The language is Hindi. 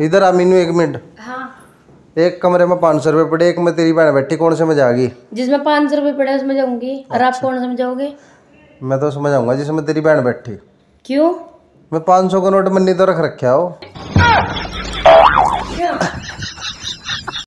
इधर आ मीनू एक मिनट हाँ। एक कमरे में पाँच सौ रुपए पड़े एक में तेरी बहन बैठी कौन से में जाएगी जिसमें पाँच सौ रुपए पड़े उसमें जाऊंगी और आप अच्छा। कौन से में जाओगे मैं तो उसमें जाऊंगा जिसमें तेरी बहन बैठी क्यों मैं पाँच सौ का नोट मनी तो रख रखा हो